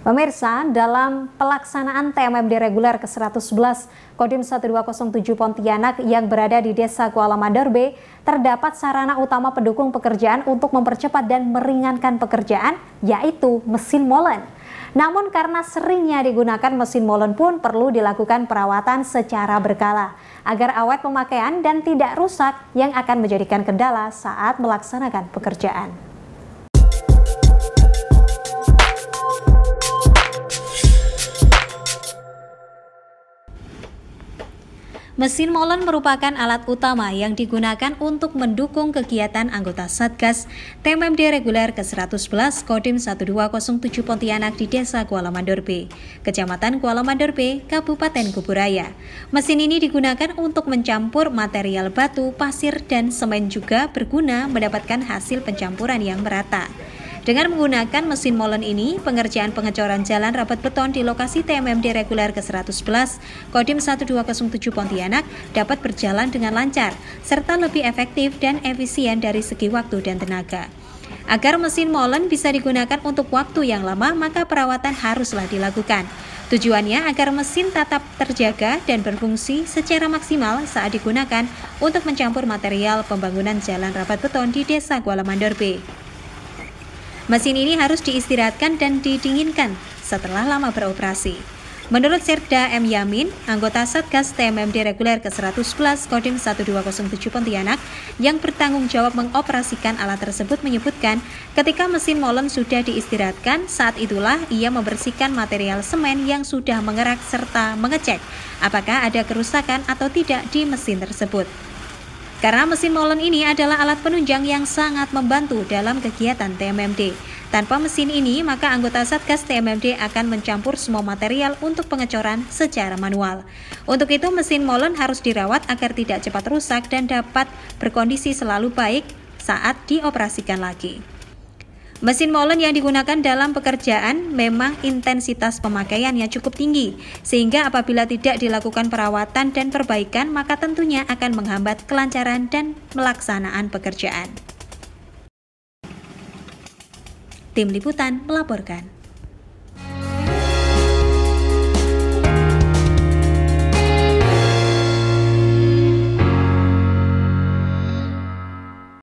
Pemirsa, dalam pelaksanaan TMMD reguler ke-111 Kodim 1207 Pontianak yang berada di Desa Kuala Mandar terdapat sarana utama pendukung pekerjaan untuk mempercepat dan meringankan pekerjaan, yaitu mesin molen. Namun karena seringnya digunakan mesin molen pun perlu dilakukan perawatan secara berkala agar awet pemakaian dan tidak rusak yang akan menjadikan kendala saat melaksanakan pekerjaan. Mesin molen merupakan alat utama yang digunakan untuk mendukung kegiatan anggota Satgas TMMD Reguler ke-111 Kodim 1207 Pontianak di Desa Kuala Mandor B, Kecamatan Kuala Mandor B, Kabupaten Kuburaya. Mesin ini digunakan untuk mencampur material batu, pasir, dan semen juga berguna mendapatkan hasil pencampuran yang merata. Dengan menggunakan mesin molen ini, pengerjaan pengecoran jalan rapat beton di lokasi TMMD reguler ke-111 Kodim 1207 Pontianak dapat berjalan dengan lancar, serta lebih efektif dan efisien dari segi waktu dan tenaga. Agar mesin molen bisa digunakan untuk waktu yang lama, maka perawatan haruslah dilakukan. Tujuannya agar mesin tetap terjaga dan berfungsi secara maksimal saat digunakan untuk mencampur material pembangunan jalan rapat beton di Desa Kuala Mandor B. Mesin ini harus diistirahatkan dan didinginkan setelah lama beroperasi. Menurut Serda M. Yamin, anggota Satgas TMMD Reguler ke-111 Kodim 1207 Pontianak yang bertanggung jawab mengoperasikan alat tersebut menyebutkan ketika mesin molen sudah diistirahatkan, saat itulah ia membersihkan material semen yang sudah mengerak serta mengecek apakah ada kerusakan atau tidak di mesin tersebut. Karena mesin molen ini adalah alat penunjang yang sangat membantu dalam kegiatan TMMD. Tanpa mesin ini, maka anggota Satgas TMMD akan mencampur semua material untuk pengecoran secara manual. Untuk itu, mesin molen harus dirawat agar tidak cepat rusak dan dapat berkondisi selalu baik saat dioperasikan lagi. Mesin molen yang digunakan dalam pekerjaan memang intensitas pemakaiannya cukup tinggi, sehingga apabila tidak dilakukan perawatan dan perbaikan, maka tentunya akan menghambat kelancaran dan melaksanaan pekerjaan. Tim Liputan melaporkan.